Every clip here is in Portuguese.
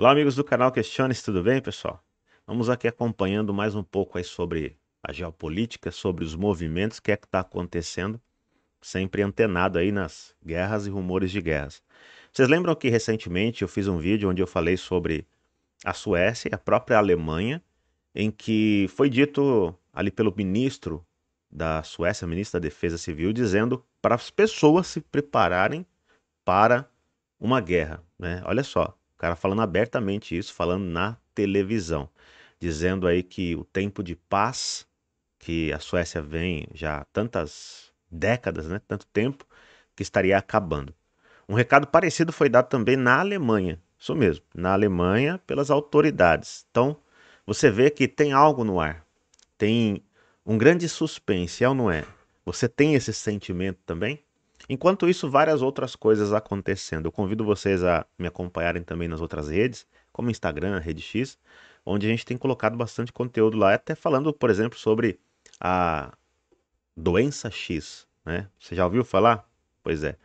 Olá, amigos do canal Questiones, tudo bem, pessoal? Vamos aqui acompanhando mais um pouco aí sobre a geopolítica, sobre os movimentos, o que é que está acontecendo, sempre antenado aí nas guerras e rumores de guerras. Vocês lembram que recentemente eu fiz um vídeo onde eu falei sobre a Suécia e a própria Alemanha, em que foi dito ali pelo ministro da Suécia, ministro da Defesa Civil, dizendo para as pessoas se prepararem para uma guerra, né? Olha só, cara falando abertamente isso, falando na televisão, dizendo aí que o tempo de paz que a Suécia vem já há tantas décadas, né, tanto tempo, que estaria acabando. Um recado parecido foi dado também na Alemanha, isso mesmo, na Alemanha pelas autoridades. Então, você vê que tem algo no ar, tem um grande suspense, é ou não é? Você tem esse sentimento também? Enquanto isso, várias outras coisas acontecendo. Eu convido vocês a me acompanharem também nas outras redes, como Instagram, Rede X, onde a gente tem colocado bastante conteúdo lá, até falando, por exemplo, sobre a doença X, né? Você já ouviu falar? Pois é.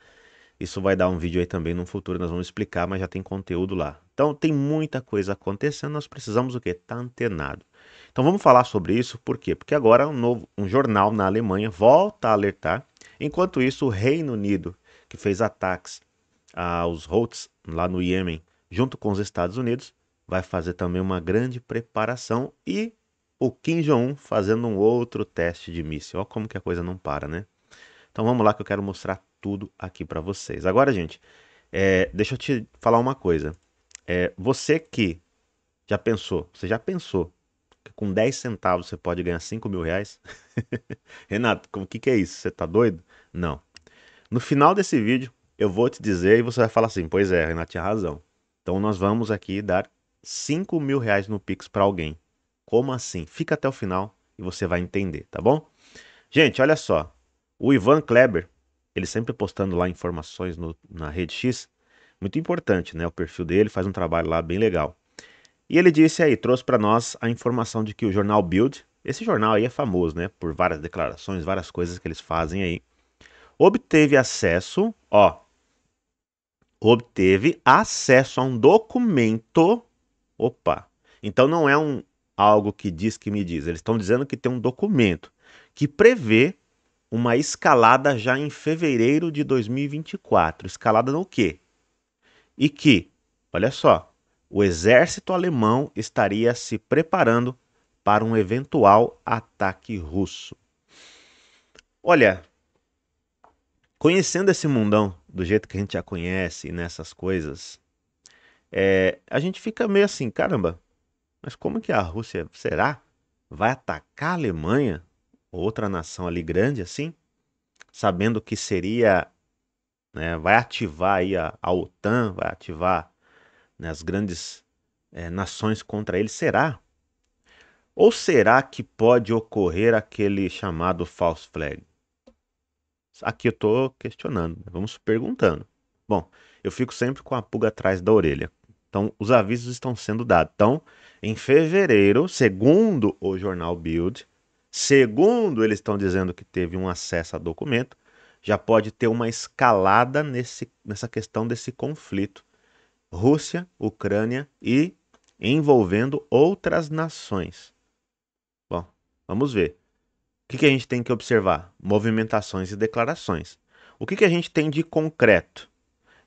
Isso vai dar um vídeo aí também no futuro, nós vamos explicar, mas já tem conteúdo lá. Então tem muita coisa acontecendo, nós precisamos o quê? Tá antenado. Então vamos falar sobre isso, por quê? Porque agora um novo um jornal na Alemanha volta a alertar Enquanto isso, o Reino Unido, que fez ataques aos Houthis lá no Iêmen, junto com os Estados Unidos, vai fazer também uma grande preparação e o Kim Jong-un fazendo um outro teste de míssil. Olha como que a coisa não para, né? Então vamos lá que eu quero mostrar tudo aqui para vocês. Agora, gente, é, deixa eu te falar uma coisa. É, você que já pensou, você já pensou com 10 centavos você pode ganhar 5 mil reais? Renato, o que, que é isso? Você tá doido? Não. No final desse vídeo, eu vou te dizer e você vai falar assim: pois é, Renato tinha razão. Então nós vamos aqui dar 5 mil reais no Pix para alguém. Como assim? Fica até o final e você vai entender, tá bom? Gente, olha só. O Ivan Kleber, ele sempre postando lá informações no, na rede X, muito importante, né? O perfil dele faz um trabalho lá bem legal. E ele disse aí, trouxe para nós a informação de que o jornal Build, esse jornal aí é famoso, né, por várias declarações, várias coisas que eles fazem aí, obteve acesso, ó, obteve acesso a um documento, opa. Então não é um algo que diz que me diz, eles estão dizendo que tem um documento que prevê uma escalada já em fevereiro de 2024. Escalada no quê? E que, olha só, o exército alemão estaria se preparando para um eventual ataque russo. Olha, conhecendo esse mundão do jeito que a gente já conhece nessas né, coisas, é, a gente fica meio assim, caramba, mas como que a Rússia será? Vai atacar a Alemanha, outra nação ali grande assim, sabendo que seria, né, vai ativar aí a, a OTAN, vai ativar né, as grandes é, nações contra ele. Será? Ou será que pode ocorrer aquele chamado false flag? Aqui eu estou questionando, né, vamos perguntando. Bom, eu fico sempre com a pulga atrás da orelha. Então, os avisos estão sendo dados. Então, em fevereiro, segundo o jornal Build, segundo eles estão dizendo que teve um acesso a documento, já pode ter uma escalada nesse, nessa questão desse conflito Rússia, Ucrânia e envolvendo outras nações. Bom, vamos ver. O que, que a gente tem que observar? Movimentações e declarações. O que, que a gente tem de concreto?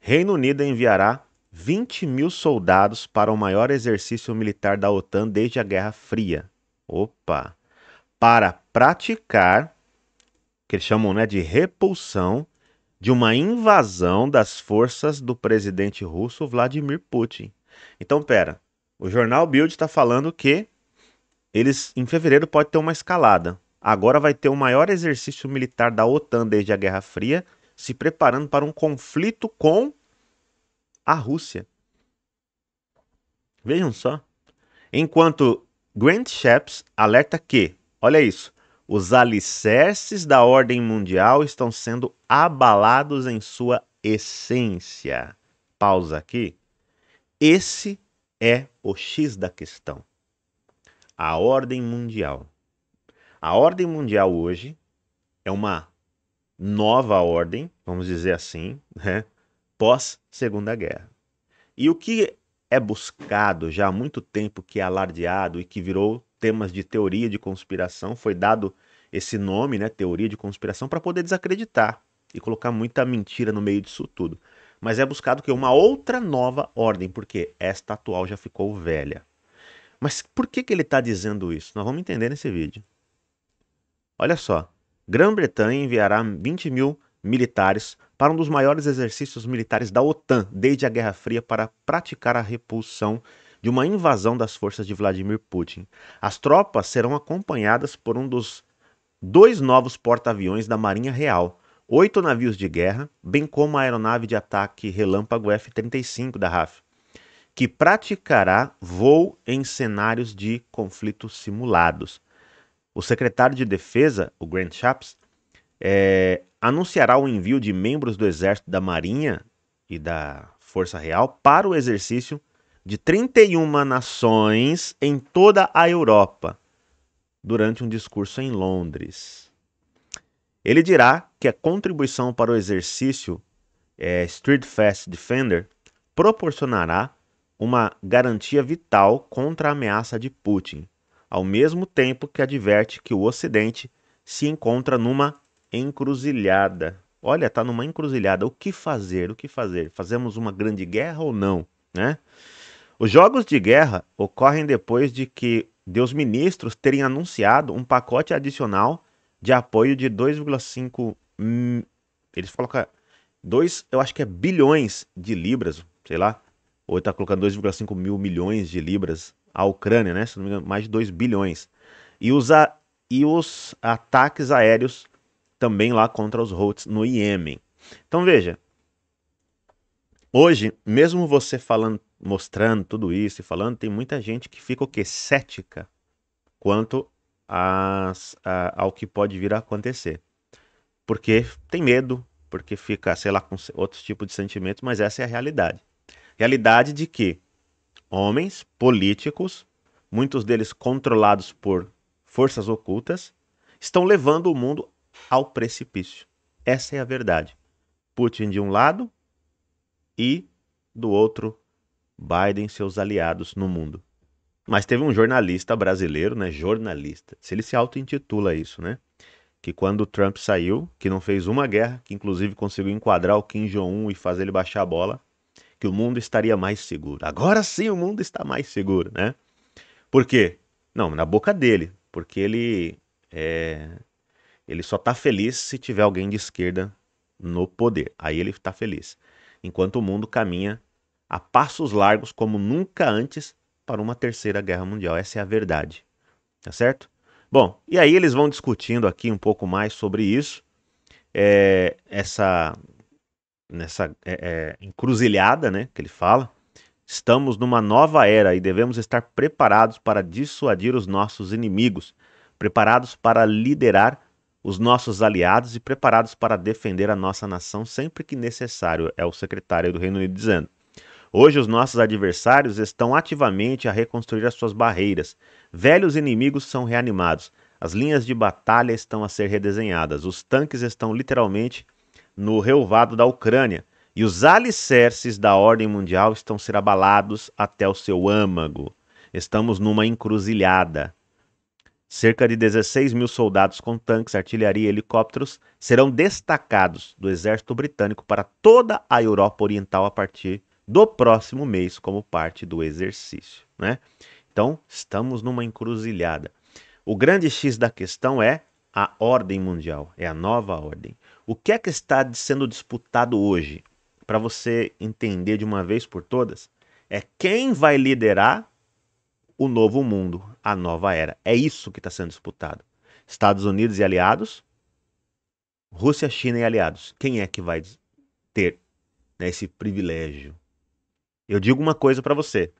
Reino Unido enviará 20 mil soldados para o maior exercício militar da OTAN desde a Guerra Fria. Opa! Para praticar, que eles chamam né, de repulsão, de uma invasão das forças do presidente russo Vladimir Putin. Então, pera, o jornal Bild está falando que eles em fevereiro pode ter uma escalada. Agora vai ter o maior exercício militar da OTAN desde a Guerra Fria, se preparando para um conflito com a Rússia. Vejam só. Enquanto Grant Shapps alerta que, olha isso, os alicerces da ordem mundial estão sendo abalados em sua essência. Pausa aqui. Esse é o X da questão. A ordem mundial. A ordem mundial hoje é uma nova ordem, vamos dizer assim, né? pós Segunda Guerra. E o que é buscado já há muito tempo, que é alardeado e que virou temas de teoria de conspiração, foi dado esse nome, né, teoria de conspiração, para poder desacreditar e colocar muita mentira no meio disso tudo. Mas é buscado que uma outra nova ordem, porque esta atual já ficou velha. Mas por que, que ele está dizendo isso? Nós vamos entender nesse vídeo. Olha só, Grã-Bretanha enviará 20 mil militares para um dos maiores exercícios militares da OTAN desde a Guerra Fria para praticar a repulsão de uma invasão das forças de Vladimir Putin. As tropas serão acompanhadas por um dos dois novos porta-aviões da Marinha Real, oito navios de guerra, bem como a aeronave de ataque relâmpago F-35 da RAF, que praticará voo em cenários de conflitos simulados. O secretário de Defesa, o Grant Shapps, é, anunciará o envio de membros do Exército da Marinha e da Força Real para o exercício de 31 nações em toda a Europa, durante um discurso em Londres. Ele dirá que a contribuição para o exercício é, Street Fast Defender proporcionará uma garantia vital contra a ameaça de Putin, ao mesmo tempo que adverte que o Ocidente se encontra numa encruzilhada. Olha, está numa encruzilhada. O que fazer? O que fazer? Fazemos uma grande guerra ou não, né? Os jogos de guerra ocorrem depois de que Deus ministros terem anunciado um pacote adicional de apoio de 2,5 eles colocam 2, é eu acho que é bilhões de libras, sei lá, ou está colocando 2,5 mil milhões de libras à Ucrânia, né? Se não me engano, mais de 2 bilhões. E os, a, e os ataques aéreos também lá contra os Houthis no Iêmen. Então veja, Hoje, mesmo você falando, mostrando tudo isso e falando, tem muita gente que fica o quê? Cética quanto a, ao que pode vir a acontecer. Porque tem medo, porque fica, sei lá, com outros tipos de sentimentos, mas essa é a realidade. Realidade de que homens políticos, muitos deles controlados por forças ocultas, estão levando o mundo ao precipício. Essa é a verdade. Putin de um lado, e, do outro, Biden e seus aliados no mundo. Mas teve um jornalista brasileiro, né? Jornalista. Se ele se auto-intitula isso, né? Que quando o Trump saiu, que não fez uma guerra, que inclusive conseguiu enquadrar o Kim Jong-un e fazer ele baixar a bola, que o mundo estaria mais seguro. Agora sim o mundo está mais seguro, né? Por quê? Não, na boca dele. Porque ele é, ele só tá feliz se tiver alguém de esquerda no poder. Aí ele tá feliz enquanto o mundo caminha a passos largos como nunca antes para uma terceira guerra mundial. Essa é a verdade. Tá certo? Bom, e aí eles vão discutindo aqui um pouco mais sobre isso, é, essa nessa é, é, encruzilhada né, que ele fala. Estamos numa nova era e devemos estar preparados para dissuadir os nossos inimigos, preparados para liderar os nossos aliados e preparados para defender a nossa nação sempre que necessário, é o secretário do Reino Unido dizendo. Hoje, os nossos adversários estão ativamente a reconstruir as suas barreiras. Velhos inimigos são reanimados. As linhas de batalha estão a ser redesenhadas. Os tanques estão literalmente no relvado da Ucrânia. E os alicerces da ordem mundial estão a ser abalados até o seu âmago. Estamos numa encruzilhada. Cerca de 16 mil soldados com tanques, artilharia e helicópteros serão destacados do exército britânico para toda a Europa Oriental a partir do próximo mês, como parte do exercício. Né? Então, estamos numa encruzilhada. O grande X da questão é a ordem mundial, é a nova ordem. O que é que está sendo disputado hoje? Para você entender de uma vez por todas, é quem vai liderar o novo mundo, a nova era. É isso que está sendo disputado. Estados Unidos e aliados, Rússia, China e aliados. Quem é que vai ter né, esse privilégio? Eu digo uma coisa para você: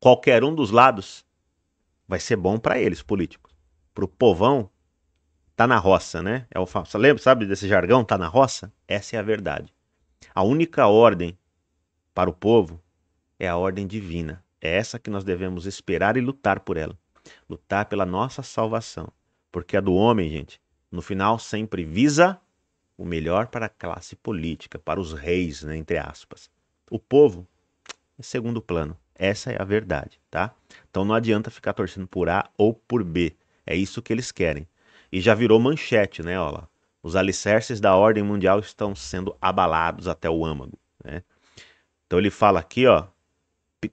qualquer um dos lados vai ser bom para eles, políticos. Para o povão, tá na roça, né? É o você lembra, sabe desse jargão, tá na roça? Essa é a verdade. A única ordem para o povo é a ordem divina. É essa que nós devemos esperar e lutar por ela. Lutar pela nossa salvação. Porque a do homem, gente, no final sempre visa o melhor para a classe política, para os reis, né, entre aspas. O povo é segundo plano. Essa é a verdade, tá? Então não adianta ficar torcendo por A ou por B. É isso que eles querem. E já virou manchete, né? Olha lá. Os alicerces da ordem mundial estão sendo abalados até o âmago, né? Então ele fala aqui, ó,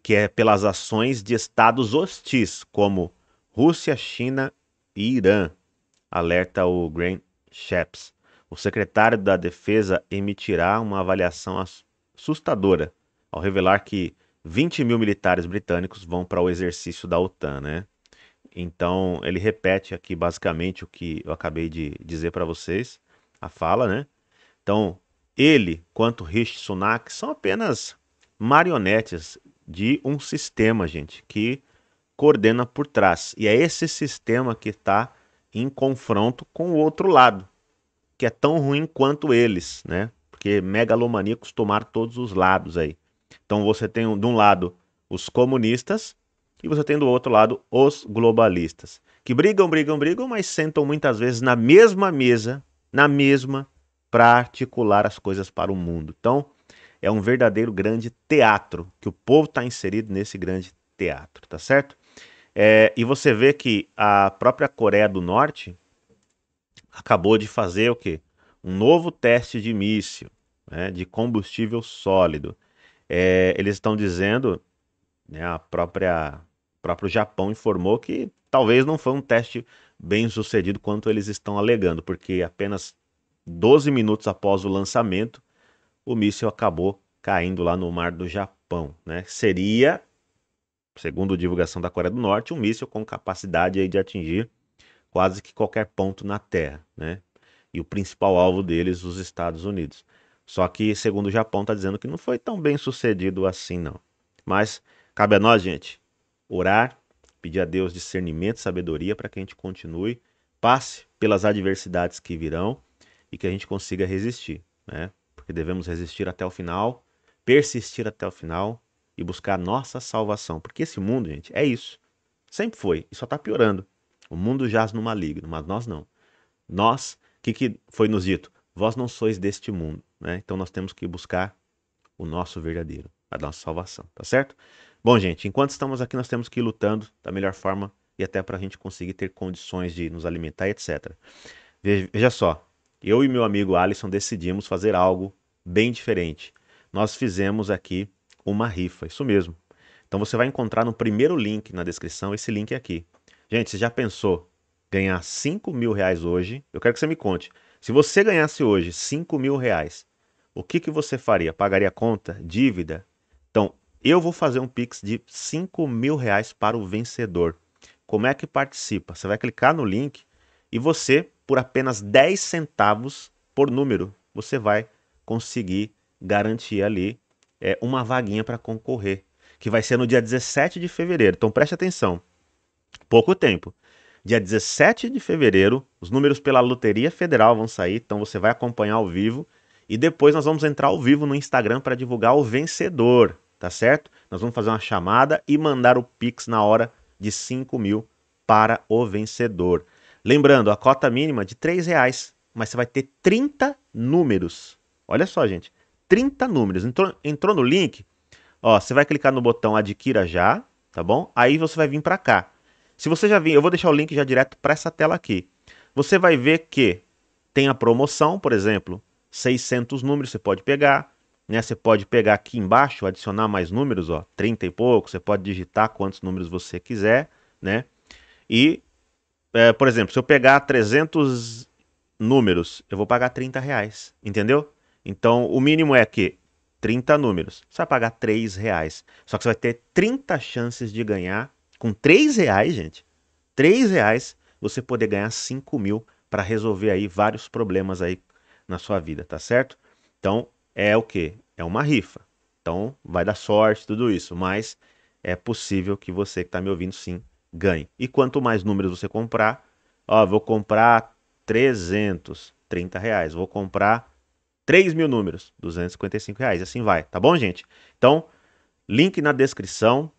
que é pelas ações de estados hostis, como Rússia, China e Irã, alerta o Graham Shapps. O secretário da Defesa emitirá uma avaliação assustadora ao revelar que 20 mil militares britânicos vão para o exercício da OTAN, né? Então ele repete aqui basicamente o que eu acabei de dizer para vocês, a fala, né? Então ele, quanto Rishi Sunak, são apenas marionetes de um sistema, gente, que coordena por trás. E é esse sistema que está em confronto com o outro lado, que é tão ruim quanto eles, né? Porque megalomaníacos tomaram todos os lados aí. Então você tem de um lado os comunistas e você tem do outro lado os globalistas, que brigam, brigam, brigam, mas sentam muitas vezes na mesma mesa, na mesma, para articular as coisas para o mundo. Então, é um verdadeiro grande teatro, que o povo está inserido nesse grande teatro, tá certo? É, e você vê que a própria Coreia do Norte acabou de fazer o quê? Um novo teste de míssil, né, de combustível sólido. É, eles estão dizendo, né, a própria o próprio Japão informou que talvez não foi um teste bem sucedido quanto eles estão alegando, porque apenas 12 minutos após o lançamento, o míssil acabou caindo lá no mar do Japão. Né? Seria, segundo divulgação da Coreia do Norte, um míssil com capacidade de atingir quase que qualquer ponto na Terra. Né? E o principal alvo deles, os Estados Unidos. Só que, segundo o Japão, está dizendo que não foi tão bem sucedido assim, não. Mas cabe a nós, gente, orar, pedir a Deus discernimento, e sabedoria para que a gente continue, passe pelas adversidades que virão e que a gente consiga resistir, né? porque devemos resistir até o final, persistir até o final e buscar nossa salvação. Porque esse mundo, gente, é isso. Sempre foi e só está piorando. O mundo jaz no maligno, mas nós não. Nós, o que, que foi nos dito? Vós não sois deste mundo, né? Então nós temos que buscar o nosso verdadeiro, a nossa salvação, tá certo? Bom, gente, enquanto estamos aqui, nós temos que ir lutando da melhor forma e até para a gente conseguir ter condições de nos alimentar, etc. Veja só, eu e meu amigo Alisson decidimos fazer algo bem diferente. Nós fizemos aqui uma rifa, isso mesmo. Então você vai encontrar no primeiro link na descrição esse link é aqui. Gente, você já pensou ganhar 5 mil reais hoje? Eu quero que você me conte. Se você ganhasse hoje 5 mil reais, o que, que você faria? Pagaria conta? Dívida? Então, eu vou fazer um Pix de 5 mil reais para o vencedor. Como é que participa? Você vai clicar no link e você por apenas 10 centavos por número, você vai conseguir garantir ali é, uma vaguinha para concorrer, que vai ser no dia 17 de fevereiro. Então preste atenção, pouco tempo. Dia 17 de fevereiro, os números pela Loteria Federal vão sair, então você vai acompanhar ao vivo. E depois nós vamos entrar ao vivo no Instagram para divulgar o vencedor, tá certo? Nós vamos fazer uma chamada e mandar o Pix na hora de 5 mil para o vencedor. Lembrando, a cota mínima é de R$ reais, mas você vai ter 30 números. Olha só, gente, 30 números. Entrou, entrou no link, ó, você vai clicar no botão adquira já, tá bom? Aí você vai vir para cá. Se você já vir, eu vou deixar o link já direto para essa tela aqui. Você vai ver que tem a promoção, por exemplo, 600 números você pode pegar, né? Você pode pegar aqui embaixo, adicionar mais números, ó, 30 e pouco, você pode digitar quantos números você quiser, né? E é, por exemplo, se eu pegar 300 números, eu vou pagar 30 reais, entendeu? Então, o mínimo é que 30 números, você vai pagar 3 reais. Só que você vai ter 30 chances de ganhar com 3 reais, gente. 3 reais, você poder ganhar 5 mil para resolver aí vários problemas aí na sua vida, tá certo? Então, é o que? É uma rifa. Então, vai dar sorte, tudo isso. Mas é possível que você que está me ouvindo, sim, ganhe. E quanto mais números você comprar, ó, vou comprar 330 reais. Vou comprar 3 mil números, 255 reais. Assim vai, tá bom, gente? Então, link na descrição.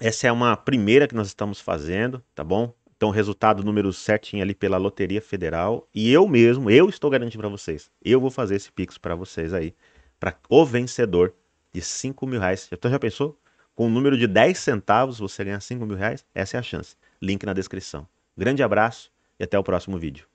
Essa é uma primeira que nós estamos fazendo, tá bom? Então, resultado número certinho ali pela Loteria Federal. E eu mesmo, eu estou garantindo para vocês. Eu vou fazer esse Pix para vocês aí. Para o vencedor de 5 mil reais. Então, já pensou? Com o número de 10 centavos você ganha 5 mil reais. Essa é a chance. Link na descrição. Grande abraço e até o próximo vídeo.